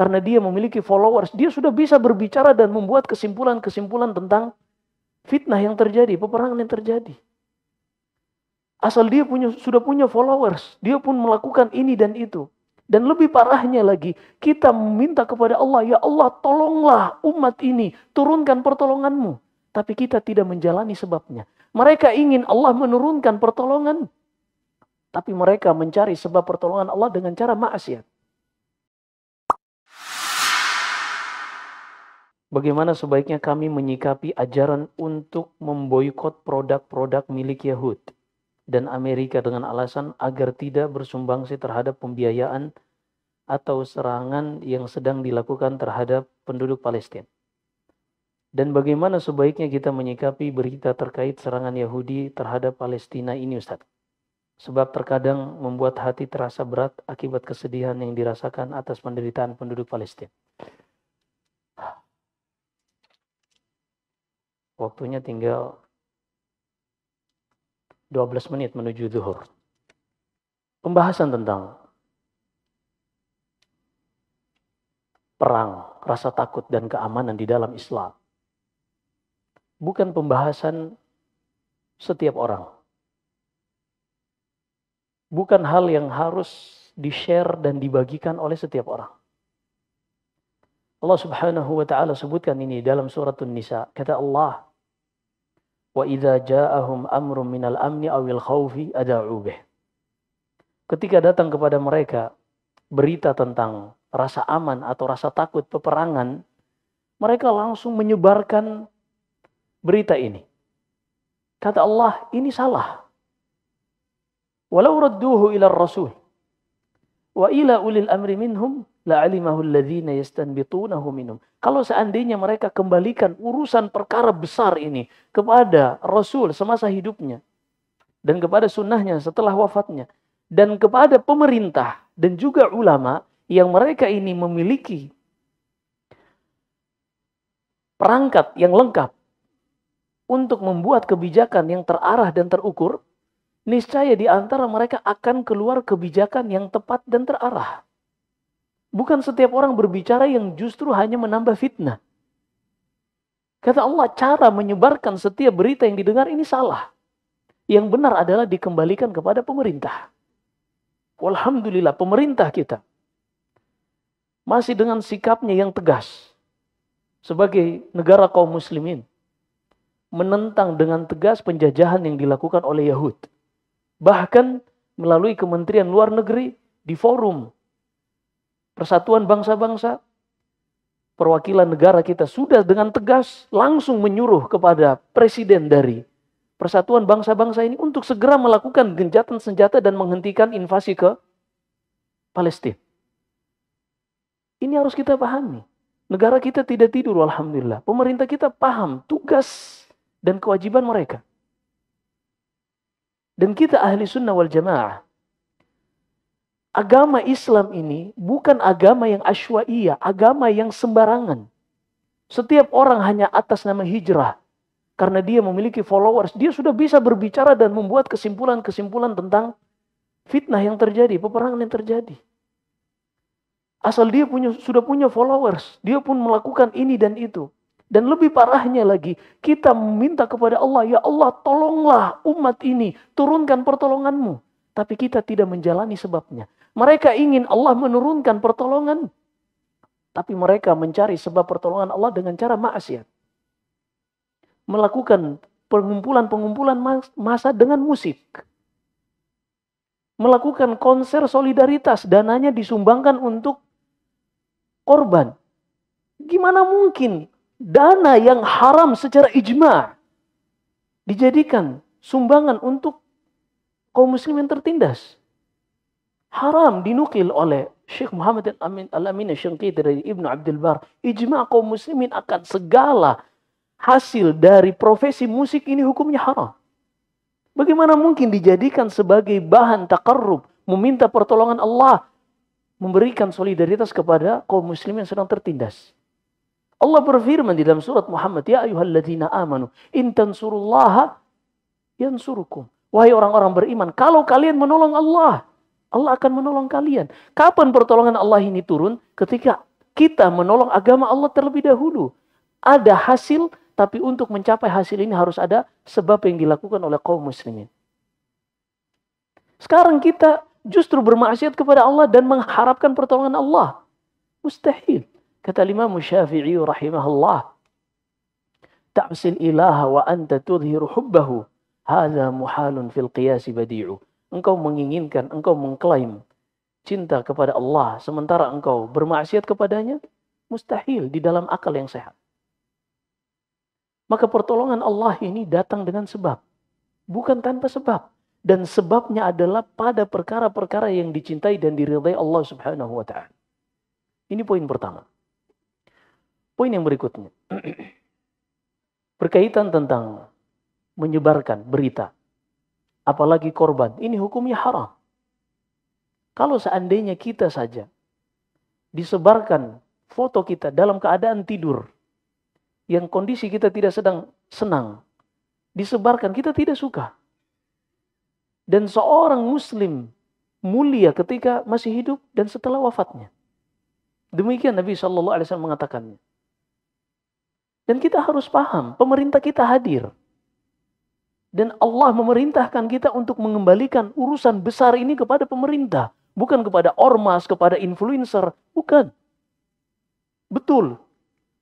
karena dia memiliki followers, dia sudah bisa berbicara dan membuat kesimpulan-kesimpulan tentang fitnah yang terjadi, peperangan yang terjadi. Asal dia punya sudah punya followers, dia pun melakukan ini dan itu. Dan lebih parahnya lagi, kita meminta kepada Allah, ya Allah tolonglah umat ini, turunkan pertolonganmu. Tapi kita tidak menjalani sebabnya. Mereka ingin Allah menurunkan pertolongan. Tapi mereka mencari sebab pertolongan Allah dengan cara maksiat. bagaimana sebaiknya kami menyikapi ajaran untuk memboikot produk-produk milik Yahud dan Amerika dengan alasan agar tidak bersumbangsi terhadap pembiayaan atau serangan yang sedang dilakukan terhadap penduduk Palestina. Dan bagaimana sebaiknya kita menyikapi berita terkait serangan Yahudi terhadap Palestina ini Ustaz? Sebab terkadang membuat hati terasa berat akibat kesedihan yang dirasakan atas penderitaan penduduk Palestina. Waktunya tinggal 12 menit menuju zuhur. Pembahasan tentang perang, rasa takut dan keamanan di dalam Islam. Bukan pembahasan setiap orang. Bukan hal yang harus di-share dan dibagikan oleh setiap orang. Allah Subhanahu wa taala sebutkan ini dalam surat An-Nisa. Kata Allah, wa idza ja'ahum amrun minal amni awil khaufi ada'u bih. Ketika datang kepada mereka berita tentang rasa aman atau rasa takut peperangan, mereka langsung menyebarkan berita ini. Kata Allah, ini salah. Walau radduhu ila rasul wa ila ulil amri minhum la'alimahu alladhina yastanbitunahu minum. Kalau seandainya mereka kembalikan urusan perkara besar ini kepada Rasul semasa hidupnya dan kepada sunnahnya setelah wafatnya dan kepada pemerintah dan juga ulama yang mereka ini memiliki perangkat yang lengkap untuk membuat kebijakan yang terarah dan terukur, niscaya di antara mereka akan keluar kebijakan yang tepat dan terarah. Bukan setiap orang berbicara yang justru hanya menambah fitnah. Kata Allah, cara menyebarkan setiap berita yang didengar ini salah. Yang benar adalah dikembalikan kepada pemerintah. Alhamdulillah, pemerintah kita masih dengan sikapnya yang tegas sebagai negara kaum muslimin menentang dengan tegas penjajahan yang dilakukan oleh Yahud. Bahkan melalui Kementerian Luar Negeri di forum persatuan bangsa-bangsa, perwakilan negara kita sudah dengan tegas langsung menyuruh kepada presiden dari persatuan bangsa-bangsa ini untuk segera melakukan genjatan senjata dan menghentikan invasi ke Palestina. Ini harus kita pahami. Negara kita tidak tidur, alhamdulillah. Pemerintah kita paham tugas dan kewajiban mereka. Dan kita ahli sunnah wal jamaah agama Islam ini bukan agama yang asyuaiyah, agama yang sembarangan. Setiap orang hanya atas nama hijrah. Karena dia memiliki followers, dia sudah bisa berbicara dan membuat kesimpulan-kesimpulan tentang fitnah yang terjadi, peperangan yang terjadi. Asal dia punya sudah punya followers, dia pun melakukan ini dan itu. Dan lebih parahnya lagi, kita meminta kepada Allah, ya Allah tolonglah umat ini, turunkan pertolonganmu. Tapi kita tidak menjalani sebabnya. Mereka ingin Allah menurunkan pertolongan. Tapi mereka mencari sebab pertolongan Allah dengan cara maksiat. Melakukan pengumpulan-pengumpulan masa dengan musik. Melakukan konser solidaritas, dananya disumbangkan untuk korban. Gimana mungkin dana yang haram secara ijma dijadikan sumbangan untuk kaum muslim yang tertindas? haram dinukil oleh Syekh Muhammad Al-Amin Al-Amin Syengkiti dari Ibnu Abdul Bar, ijma kaum muslimin akan segala hasil dari profesi musik ini hukumnya haram. Bagaimana mungkin dijadikan sebagai bahan takarrub, meminta pertolongan Allah, memberikan solidaritas kepada kaum muslim yang sedang tertindas. Allah berfirman di dalam surat Muhammad, Ya ayuhalladzina amanu, intansurullaha yansurukum. Wahai orang-orang beriman, kalau kalian menolong Allah, Allah akan menolong kalian. Kapan pertolongan Allah ini turun? Ketika kita menolong agama Allah terlebih dahulu. Ada hasil, tapi untuk mencapai hasil ini harus ada sebab yang dilakukan oleh kaum muslimin. Sekarang kita justru bermaksiat kepada Allah dan mengharapkan pertolongan Allah. Mustahil. Kata Imam Syafi'i rahimahullah. Ta'sil ilaha wa anta tudhiru hubbahu. Hada muhalun fil qiyasi badi'u. Engkau menginginkan, engkau mengklaim cinta kepada Allah sementara engkau bermaksiat kepadanya? Mustahil di dalam akal yang sehat. Maka pertolongan Allah ini datang dengan sebab. Bukan tanpa sebab. Dan sebabnya adalah pada perkara-perkara yang dicintai dan diridai Allah subhanahu wa ta'ala. Ini poin pertama. Poin yang berikutnya. Berkaitan tentang menyebarkan berita apalagi korban. Ini hukumnya haram. Kalau seandainya kita saja disebarkan foto kita dalam keadaan tidur, yang kondisi kita tidak sedang senang, disebarkan kita tidak suka. Dan seorang muslim mulia ketika masih hidup dan setelah wafatnya. Demikian Nabi saw Alaihi Wasallam mengatakannya. Dan kita harus paham, pemerintah kita hadir. Dan Allah memerintahkan kita untuk mengembalikan urusan besar ini kepada pemerintah. Bukan kepada ormas, kepada influencer. Bukan. Betul.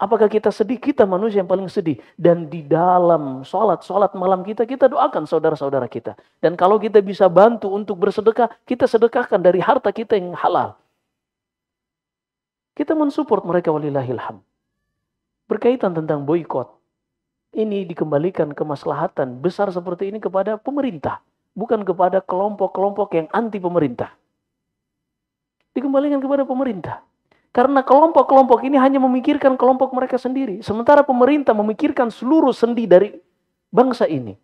Apakah kita sedih? Kita manusia yang paling sedih. Dan di dalam sholat-sholat malam kita, kita doakan saudara-saudara kita. Dan kalau kita bisa bantu untuk bersedekah, kita sedekahkan dari harta kita yang halal. Kita mensupport mereka walillahilham. Berkaitan tentang boykot ini dikembalikan kemaslahatan besar seperti ini kepada pemerintah, bukan kepada kelompok-kelompok yang anti pemerintah. Dikembalikan kepada pemerintah. Karena kelompok-kelompok ini hanya memikirkan kelompok mereka sendiri, sementara pemerintah memikirkan seluruh sendi dari bangsa ini.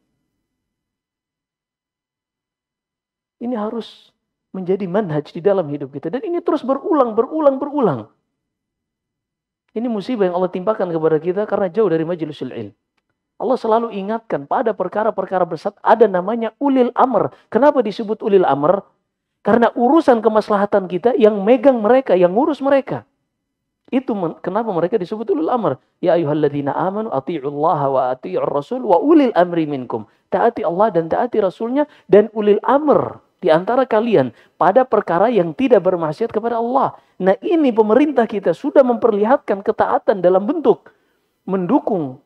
Ini harus menjadi manhaj di dalam hidup kita dan ini terus berulang, berulang, berulang. Ini musibah yang Allah timpakan kepada kita karena jauh dari majelis ilmu. Allah selalu ingatkan pada perkara-perkara besar ada namanya ulil amr. Kenapa disebut ulil amr? Karena urusan kemaslahatan kita yang megang mereka, yang ngurus mereka. Itu kenapa mereka disebut ulil amr. Ya ayuhalladzina amanu ati'ullaha wa ati'ur rasul wa ulil amri minkum. Taati Allah dan taati Rasulnya dan ulil amr di antara kalian pada perkara yang tidak bermaksiat kepada Allah. Nah ini pemerintah kita sudah memperlihatkan ketaatan dalam bentuk mendukung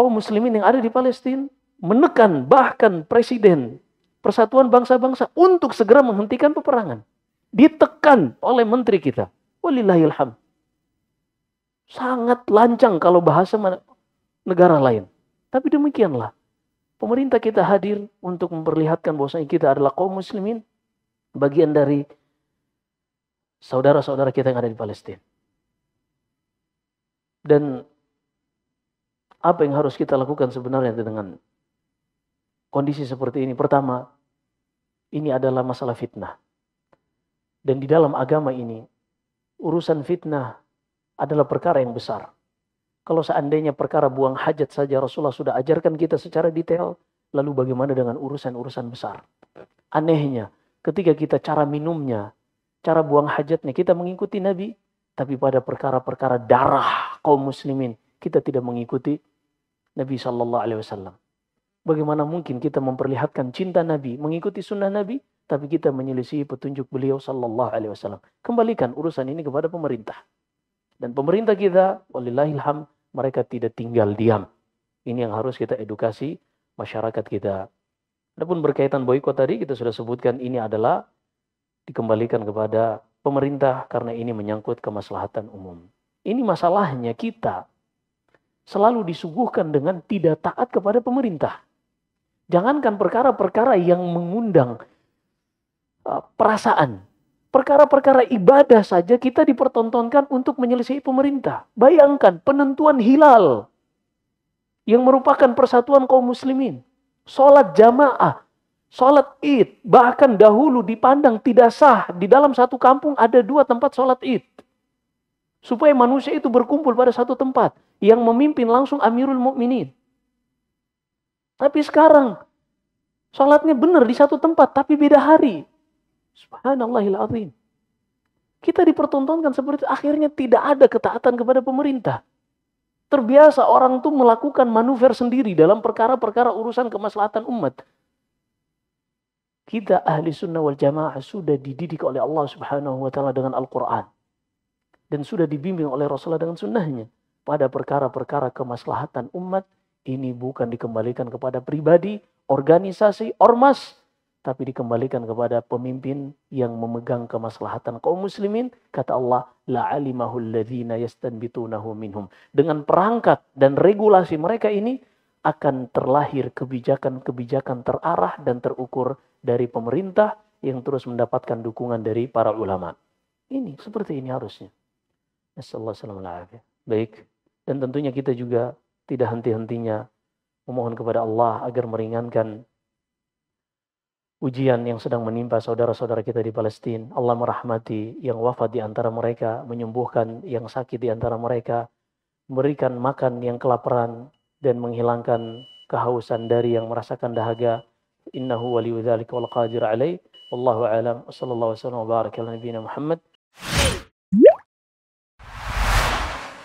kaum muslimin yang ada di Palestina menekan bahkan presiden persatuan bangsa-bangsa untuk segera menghentikan peperangan. Ditekan oleh menteri kita. Walillahilham. Sangat lancang kalau bahasa negara lain. Tapi demikianlah. Pemerintah kita hadir untuk memperlihatkan bahwasanya kita adalah kaum muslimin bagian dari saudara-saudara kita yang ada di Palestina. Dan apa yang harus kita lakukan sebenarnya dengan kondisi seperti ini? Pertama, ini adalah masalah fitnah. Dan di dalam agama ini, urusan fitnah adalah perkara yang besar. Kalau seandainya perkara buang hajat saja Rasulullah sudah ajarkan kita secara detail, lalu bagaimana dengan urusan-urusan besar? Anehnya, ketika kita cara minumnya, cara buang hajatnya, kita mengikuti Nabi, tapi pada perkara-perkara darah kaum muslimin, kita tidak mengikuti Nabi Shallallahu Alaihi Wasallam. Bagaimana mungkin kita memperlihatkan cinta Nabi, mengikuti sunnah Nabi, tapi kita menyelisihi petunjuk beliau Shallallahu Alaihi Wasallam. Kembalikan urusan ini kepada pemerintah. Dan pemerintah kita, walillahilham, mereka tidak tinggal diam. Ini yang harus kita edukasi masyarakat kita. Adapun berkaitan boykot tadi kita sudah sebutkan ini adalah dikembalikan kepada pemerintah karena ini menyangkut kemaslahatan umum. Ini masalahnya kita selalu disuguhkan dengan tidak taat kepada pemerintah. Jangankan perkara-perkara yang mengundang uh, perasaan, perkara-perkara ibadah saja kita dipertontonkan untuk menyelesaikan pemerintah. Bayangkan penentuan hilal yang merupakan persatuan kaum muslimin, sholat jamaah, sholat id, bahkan dahulu dipandang tidak sah di dalam satu kampung ada dua tempat sholat id supaya manusia itu berkumpul pada satu tempat yang memimpin langsung Amirul Mukminin. Tapi sekarang salatnya benar di satu tempat tapi beda hari. Subhanallahil azim. Kita dipertontonkan seperti itu, akhirnya tidak ada ketaatan kepada pemerintah. Terbiasa orang tuh melakukan manuver sendiri dalam perkara-perkara urusan kemaslahatan umat. Kita ahli sunnah wal jamaah sudah dididik oleh Allah subhanahu wa ta'ala dengan Al-Quran dan sudah dibimbing oleh Rasulullah dengan sunnahnya pada perkara-perkara kemaslahatan umat ini bukan dikembalikan kepada pribadi, organisasi, ormas, tapi dikembalikan kepada pemimpin yang memegang kemaslahatan kaum muslimin kata Allah la alimahul ladzina yastanbitunahu minhum dengan perangkat dan regulasi mereka ini akan terlahir kebijakan-kebijakan terarah dan terukur dari pemerintah yang terus mendapatkan dukungan dari para ulama ini seperti ini harusnya Assalamualaikum ya. Baik. Dan tentunya kita juga tidak henti-hentinya memohon kepada Allah agar meringankan ujian yang sedang menimpa saudara-saudara kita di Palestina. Allah merahmati yang wafat di antara mereka, menyembuhkan yang sakit di antara mereka, memberikan makan yang kelaparan dan menghilangkan kehausan dari yang merasakan dahaga. Innahu waliyudzalika wal qadir Wallahu alam. Sallallahu wasallam wa baraka ala Muhammad.